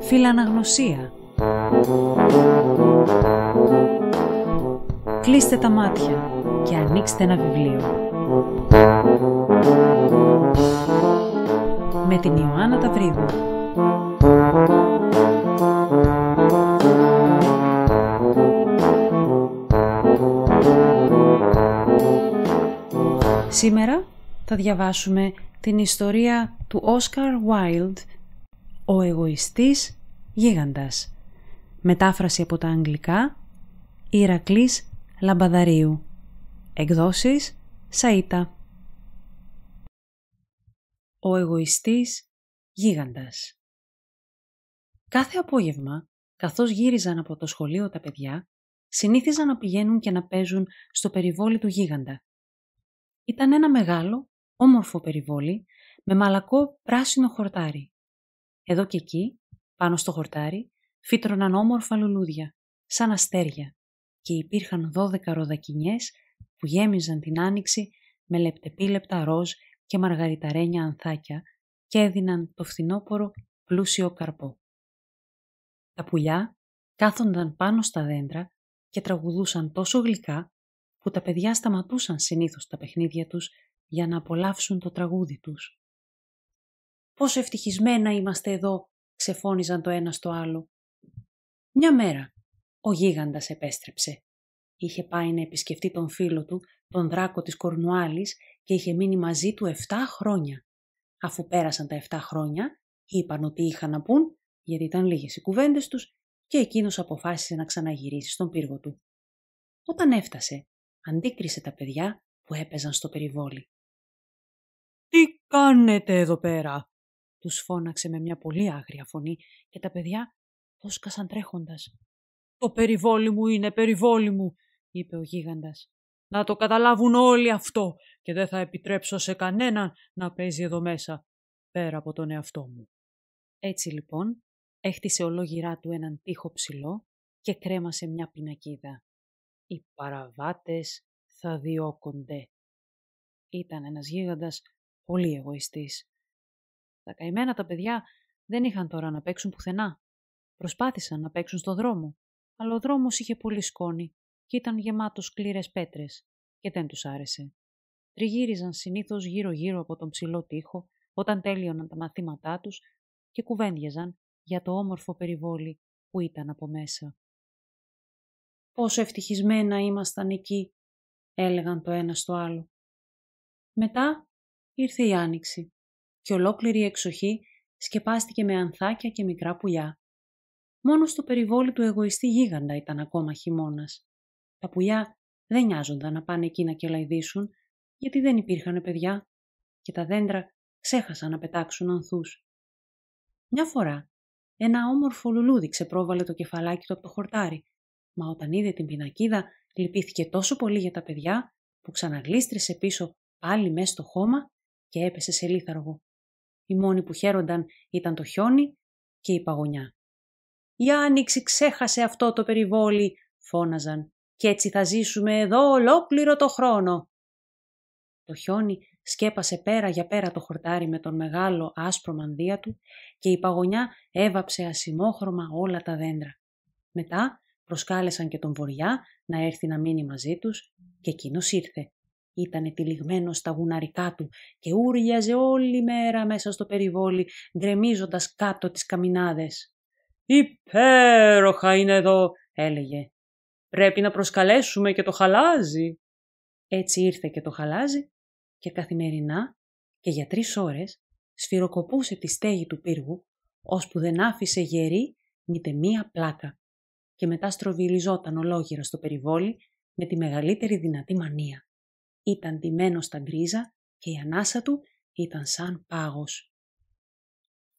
Φιλαναγνωσία Κλείστε τα μάτια και ανοίξτε ένα βιβλίο. Με την Ιωάννα Ταυρίδου. Σήμερα θα διαβάσουμε την ιστορία του Όσκαρ Wilde «Ο εγωιστής γίγαντας» μετάφραση από τα αγγλικά Ηρακλής Λαμπαδαρίου Εκδόσεις Σαΐτα Ο εγωιστής γίγαντας Κάθε απόγευμα, καθώς γύριζαν από το σχολείο τα παιδιά, συνήθιζαν να πηγαίνουν και να παίζουν στο περιβόλι του γίγαντα. Ήταν ένα μεγάλο όμορφο περιβόλι με μαλακό πράσινο χορτάρι. Εδώ και εκεί, πάνω στο χορτάρι, φύτρωναν όμορφα λουλούδια, σαν αστέρια, και υπήρχαν δώδεκα ροδακινιές που γέμιζαν την άνοιξη με λεπτεπίλεπτα ροζ και μαργαριταρένια ανθάκια και έδιναν το φθινόπωρο πλούσιο καρπό. Τα πουλιά κάθονταν πάνω στα δέντρα και τραγουδούσαν τόσο γλυκά που τα παιδιά σταματούσαν συνήθως τα παιχνίδια τους για να απολαύσουν το τραγούδι τους. «Πόσο ευτυχισμένα είμαστε εδώ», ξεφώνιζαν το ένα στο άλλο. Μια μέρα ο γίγαντας επέστρεψε. Είχε πάει να επισκεφτεί τον φίλο του, τον δράκο της Κορνουάλης και είχε μείνει μαζί του 7 χρόνια. Αφού πέρασαν τα 7 χρόνια, είπαν ότι είχαν να πούν, γιατί ήταν λίγες οι κουβέντες τους και εκείνος αποφάσισε να ξαναγυρίσει στον πύργο του. Όταν έφτασε, αντίκρισε τα παιδιά που έπαιζαν στο περιβόλι κάνετε εδώ πέρα» τους φώναξε με μια πολύ άγρια φωνή και τα παιδιά φόσκασαν τρέχοντας. «Το περιβόλι μου είναι περιβόλι μου» είπε ο γίγαντας. «Να το καταλάβουν όλοι αυτό και δεν θα επιτρέψω σε κανέναν να παίζει εδώ μέσα, πέρα από τον εαυτό μου». Έτσι λοιπόν έχτισε ολόγυρά του έναν τοίχο ψηλό και κρέμασε μια πινακίδα. «Οι παραβάτες θα διώκονται». Ήταν ένας γίγαντας πολύ εγωιστής. Τα καημένα τα παιδιά δεν είχαν τώρα να παίξουν πουθενά. Προσπάθησαν να παίξουν στο δρόμο, αλλά ο δρόμος είχε πολύ σκόνη και ήταν γεμάτος σκλήρες πέτρες και δεν τους άρεσε. Τριγύριζαν συνήθως γύρω-γύρω από τον ψηλό τοίχο όταν τέλειωναν τα μαθήματά τους και κουβέντιαζαν για το όμορφο περιβόλι που ήταν από μέσα. «Πόσο ευτυχισμένα ήμασταν εκεί», έλεγαν το ένα στο άλλο. Μετά ήρθε η άνοιξη και ολόκληρη η εξοχή σκεπάστηκε με ανθάκια και μικρά πουλιά. Μόνο στο περιβόλι του εγωιστή γίγαντα ήταν ακόμα χειμώνας. Τα πουλιά δεν νοιάζονταν να πάνε εκεί να κελαϊδίσουν, γιατί δεν υπήρχαν παιδιά και τα δέντρα ξέχασαν να πετάξουν ανθούς. Μια φορά ένα όμορφο λουλούδι ξεπρόβαλε το κεφαλάκι του από το χορτάρι, μα όταν είδε την πινακίδα λυπήθηκε τόσο πολύ για τα παιδιά που ξαναγλίστρησε πίσω πάλι μέσα στο χώμα και έπεσε σε λίθαργο. Οι μόνοι που χαίρονταν ήταν το χιόνι και η παγωνιά. «Η άνοιξη ξέχασε αυτό το περιβόλι», φώναζαν, «και έτσι θα ζήσουμε εδώ ολόκληρο το χρόνο». Το χιόνι σκέπασε πέρα για πέρα το χορτάρι με τον μεγάλο άσπρο μανδύα του και η παγωνιά έβαψε ασημόχρωμα όλα τα δέντρα. Μετά προσκάλεσαν και τον βοριά να έρθει να μείνει μαζί τους και εκείνος ήρθε. Ήταν τυλιγμένος στα γουναρικά του και ούριαζε όλη μέρα μέσα στο περιβόλι, γκρεμίζοντας κάτω τις καμινάδες. «Υπέροχα είναι εδώ», έλεγε. «Πρέπει να προσκαλέσουμε και το χαλάζι». Έτσι ήρθε και το χαλάζι και καθημερινά και για τρεις ώρες σφυροκοπούσε τη στέγη του πύργου, ώσπου δεν άφησε γερή μήτε μία πλάκα και μετά στροβιλιζόταν ολόγυρο στο περιβόλι με τη μεγαλύτερη δυνατή μανία ήταν ντυμένος στα γκρίζα και η ανάσα του ήταν σαν πάγος.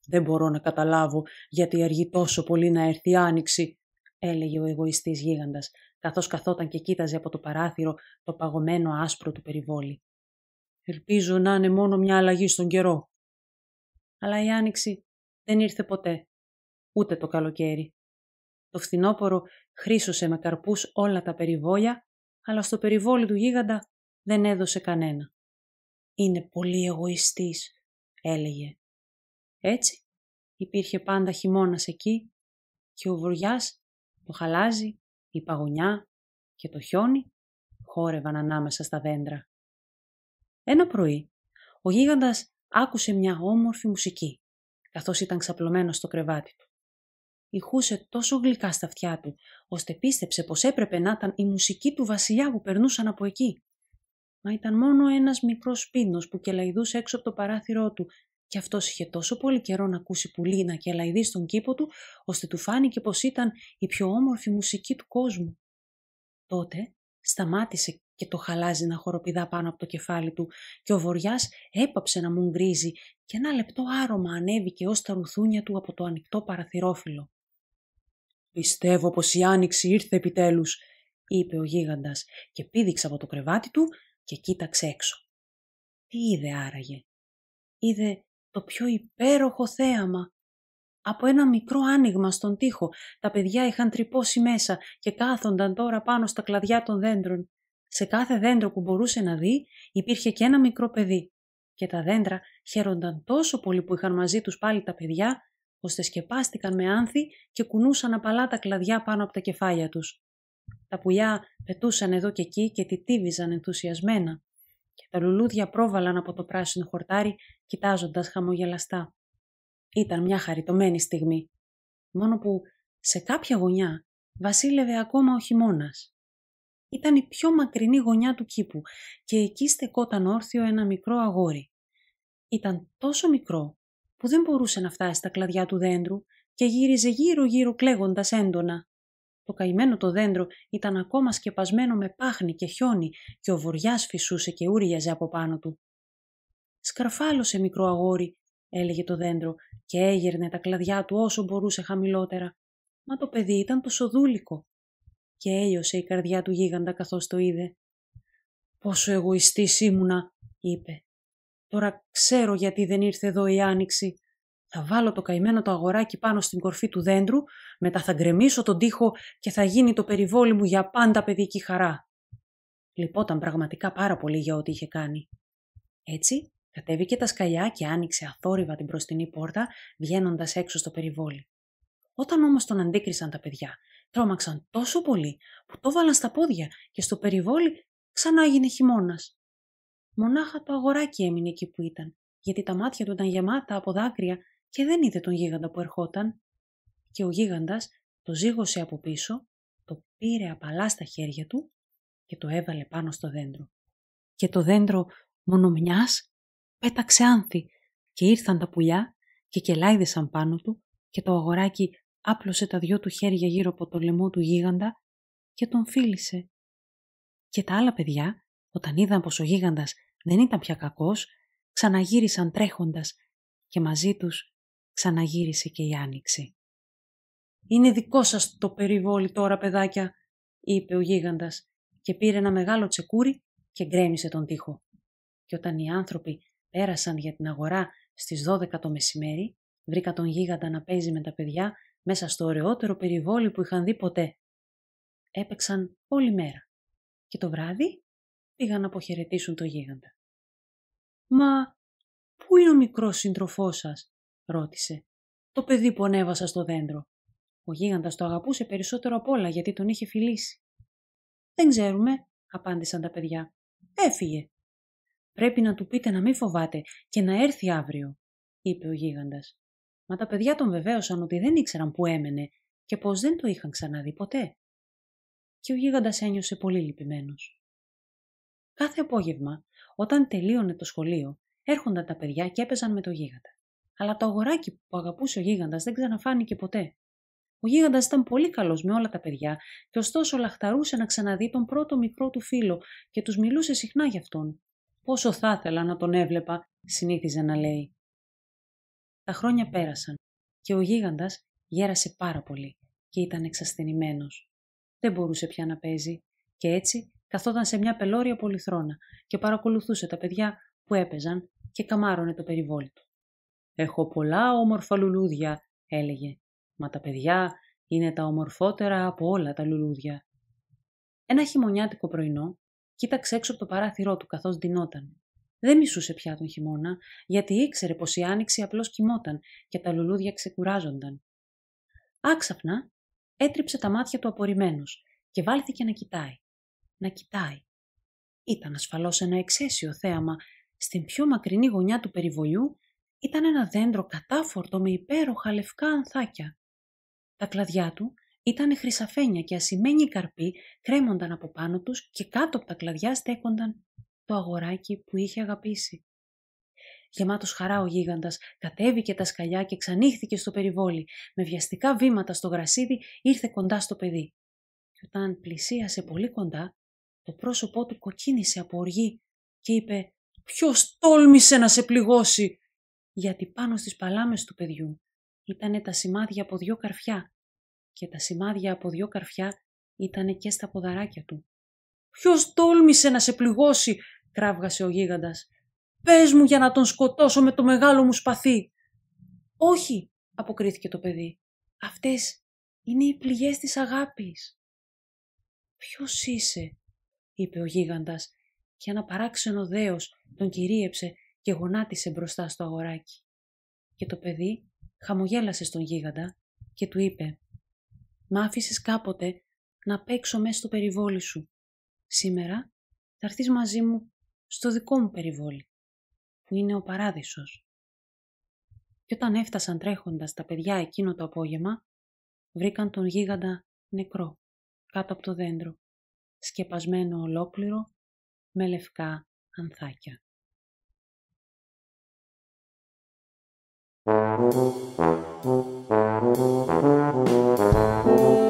«Δεν μπορώ να καταλάβω γιατί αργεί τόσο πολύ να έρθει η άνοιξη», έλεγε ο εγωιστής γίγαντας, καθώς καθόταν και κοίταζε από το παράθυρο το παγωμένο άσπρο του περιβόλι. «Ελπίζω να είναι μόνο μια αλλαγή στον καιρό». Αλλά η άνοιξη δεν ήρθε ποτέ, ούτε το καλοκαίρι. Το φθινόπορο χρήσωσε με καρπούς όλα τα περιβόλια, αλλά στο περιβόλι του περιβολι ελπιζω να ειναι μονο μια αλλαγη στον καιρο αλλα η ανοιξη δεν ηρθε ποτε ουτε το καλοκαιρι το φθινοπωρο χρησωσε με καρπους ολα τα περιβολια αλλα στο περιβολι του γιγαντα δεν έδωσε κανένα. «Είναι πολύ εγωιστής», έλεγε. Έτσι υπήρχε πάντα χειμώνας εκεί και ο βουριάς, το χαλάζι, η παγωνιά και το χιόνι χόρευαν ανάμεσα στα δέντρα. Ένα πρωί ο γίγαντας άκουσε μια όμορφη μουσική, καθώς ήταν ξαπλωμένος στο κρεβάτι του. Ηχούσε τόσο γλυκά στα αυτιά του, ώστε πίστεψε πως έπρεπε να ήταν η μουσική του βασιλιά που περνούσαν από εκεί. Μα ήταν μόνο ένας μικρός πίνος που κελαϊδούσε έξω από το παράθυρό του και αυτός είχε τόσο πολύ καιρό να ακούσει πουλί να κελαϊδεί στον κήπο του, ώστε του φάνηκε πως ήταν η πιο όμορφη μουσική του κόσμου. Τότε σταμάτησε και το χαλάζει να χοροπηδά πάνω από το κεφάλι του και ο βοριάς έπαψε να μου και ένα λεπτό άρωμα ανέβηκε ως τα ρουθούνια του από το ανοιχτό παραθυρόφυλλο. «Πιστεύω πως η άνοιξη ήρθε επιτέλους», είπε ο γίγαντας και πήδηξε από το κρεβάτι του και κοίταξε έξω. Τι είδε άραγε. Είδε το πιο υπέροχο θέαμα. Από ένα μικρό άνοιγμα στον τοίχο τα παιδιά είχαν τρυπώσει μέσα και κάθονταν τώρα πάνω στα κλαδιά των δέντρων. Σε κάθε δέντρο που μπορούσε να δει υπήρχε και ένα μικρό παιδί και τα δέντρα χαίρονταν τόσο πολύ που είχαν μαζί τους πάλι τα παιδιά, ώστε σκεπάστηκαν με άνθη και κουνούσαν απαλά τα κλαδιά πάνω από τα κεφάλια τους. Τα πουλιά πετούσαν εδώ και εκεί και τιτίβιζαν ενθουσιασμένα και τα λουλούδια πρόβαλαν από το πράσινο χορτάρι κοιτάζοντας χαμογελαστά. Ήταν μια χαριτωμένη στιγμή. Μόνο που σε κάποια γωνιά βασίλευε ακόμα ο χειμώνας. Ήταν η πιο μακρινή γωνιά του κήπου και εκεί στεκόταν όρθιο ένα μικρό αγόρι. Ήταν τόσο μικρό που δεν μπορούσε να φτάσει στα κλαδιά του δέντρου και γύριζε γύρω-γύρω κλαίγοντας έντονα. Το καημένο το δέντρο ήταν ακόμα σκεπασμένο με πάχνη και χιόνι και ο βοριάς φυσούσε και ούριαζε από πάνω του. «Σκαρφάλωσε μικρό αγόρι», έλεγε το δέντρο και έγερνε τα κλαδιά του όσο μπορούσε χαμηλότερα. Μα το παιδί ήταν το σοδούλικο. Και έλειωσε η καρδιά του γίγαντα καθώς το είδε. «Πόσο εγωιστής ήμουνα», είπε. «Τώρα ξέρω γιατί δεν ήρθε εδώ η Άνοιξη. Θα βάλω το καημένο το αγοράκι πάνω στην κορφή του δέντρου, μετά θα γκρεμίσω τον τοίχο και θα γίνει το περιβόλι μου για πάντα παιδική χαρά. Λυπόταν πραγματικά πάρα πολύ για ό,τι είχε κάνει. Έτσι, κατέβηκε τα σκαλιά και άνοιξε αθόρυβα την προστινή πόρτα, βγαίνοντας έξω στο περιβόλι. Όταν όμως τον αντίκρισαν τα παιδιά, τρόμαξαν τόσο πολύ που το βάλαν στα πόδια και στο περιβόλι ξανά έγινε χειμώνας. Μονάχα το αγοράκι έμεινε εκεί που ήταν, γιατί τα μάτια του ήταν γεμάτα από δάκρυα και δεν είδε τον γίγαντα που ερχόταν. Και ο γίγαντας το ζήγωσε από πίσω, το πήρε απαλά στα χέρια του και το έβαλε πάνω στο δέντρο. Και το δέντρο μονομιάς πέταξε άνθη και ήρθαν τα πουλιά και κελάιδεσαν πάνω του και το αγοράκι άπλωσε τα δυο του χέρια γύρω από το λαιμό του γίγαντα και τον φίλησε. Και τα άλλα παιδιά, όταν είδαν πως ο γίγαντας δεν ήταν πια κακός, ξαναγύρισαν τρέχοντας και μαζί τους ξαναγύρισε και η άνοιξη. «Είναι δικό σας το περιβόλι τώρα, παιδάκια», είπε ο γίγαντας και πήρε ένα μεγάλο τσεκούρι και γκρέμισε τον τοίχο. Και όταν οι άνθρωποι πέρασαν για την αγορά στις 12 το μεσημέρι, βρήκα τον γίγαντα να παίζει με τα παιδιά μέσα στο ωραιότερο περιβόλι που είχαν δει ποτέ. Έπαιξαν όλη μέρα και το βράδυ πήγαν να αποχαιρετήσουν τον γίγαντα. «Μα πού είναι ο μικρός συντροφός σας» ρώτησε. Το παιδί που ανέβασα στο δέντρο. Ο γίγαντας το αγαπούσε περισσότερο απ' όλα γιατί τον είχε φιλήσει. Δεν ξέρουμε, απάντησαν τα παιδιά. Έφυγε. Πρέπει να του πείτε να μην φοβάται και να έρθει αύριο, είπε ο γίγαντας. Μα τα παιδιά τον βεβαίωσαν ότι δεν ήξεραν που έμενε και πως δεν το είχαν ξαναδεί ποτέ. Και ο γίγαντας ένιωσε πολύ λυπημένος. Κάθε απόγευμα, όταν τελείωνε το σχολείο, έρχονταν τα παιδιά και έπαιζαν με το γίγαντα αλλά το αγοράκι που αγαπούσε ο γίγαντας δεν ξαναφάνηκε ποτέ. Ο γίγαντας ήταν πολύ καλός με όλα τα παιδιά, και ωστόσο λαχταρούσε να ξαναδεί τον πρώτο μικρό του φίλο και τους μιλούσε συχνά γι' αυτόν. Πόσο θα ήθελα να τον έβλεπα, συνήθιζε να λέει. Τα χρόνια πέρασαν και ο γίγαντας γέρασε πάρα πολύ και ήταν εξασθενημένος. Δεν μπορούσε πια να παίζει και έτσι καθόταν σε μια πελώρια πολυθρόνα και παρακολουθούσε τα παιδιά που έπαιζαν και καμάρωνε το περιβόλι του. Έχω πολλά όμορφα λουλούδια, έλεγε. Μα τα παιδιά είναι τα ομορφότερα από όλα τα λουλούδια. Ένα χειμωνιάτικο πρωινό κοίταξε έξω από το παράθυρό του καθώς ντυνόταν. Δεν μισούσε πια τον χειμώνα, γιατί ήξερε πως η άνοιξη απλώς κοιμόταν και τα λουλούδια ξεκουράζονταν. Άξαφνα έτριψε τα μάτια του απορριμμένος και βάλθηκε να κοιτάει. Να κοιτάει. Ήταν ασφαλώς ένα εξαίσιο θέαμα. Στην πιο μακρινή γωνιά του περιβολιού ήταν ένα δέντρο κατάφορτο με υπέροχα λευκά ανθάκια. Τα κλαδιά του ήταν χρυσαφένια και ασημένοι καρποί κρέμονταν από πάνω τους και κάτω από τα κλαδιά στέκονταν το αγοράκι που είχε αγαπήσει. Γεμάτος χαρά ο γίγαντας κατέβηκε τα σκαλιά και ξανήχθηκε στο περιβόλι. Με βιαστικά βήματα στο γρασίδι ήρθε κοντά στο παιδί. Και όταν πλησίασε πολύ κοντά, το πρόσωπό του κοκκίνησε από οργή και είπε «Ποιος τόλμησε να σε πληγώσει, γιατί πάνω στις παλάμες του παιδιού ήταν τα σημάδια από δυο καρφιά και τα σημάδια από δυο καρφιά ήταν και στα ποδαράκια του. «Ποιος τόλμησε να σε πληγώσει» κράβγασε ο γίγαντας. «Πες μου για να τον σκοτώσω με το μεγάλο μου σπαθί». «Όχι», αποκρίθηκε το παιδί. «Αυτές είναι οι πληγές της αγάπης». Ποιος είσαι», είπε ο γίγαντας και ένα παράξενο δέος τον κυρίεψε και γονάτισε μπροστά στο αγοράκι. Και το παιδί χαμογέλασε στον γίγαντα και του είπε «Μ' άφησες κάποτε να παίξω μέσα στο περιβόλι σου. Σήμερα θα έρθεις μαζί μου στο δικό μου περιβόλι, που είναι ο παράδεισος». Και όταν έφτασαν τρέχοντας τα παιδιά εκείνο το απόγευμα, βρήκαν τον γίγαντα νεκρό, κάτω από το δέντρο, σκεπασμένο ολόκληρο με λευκά ανθάκια. Thank you.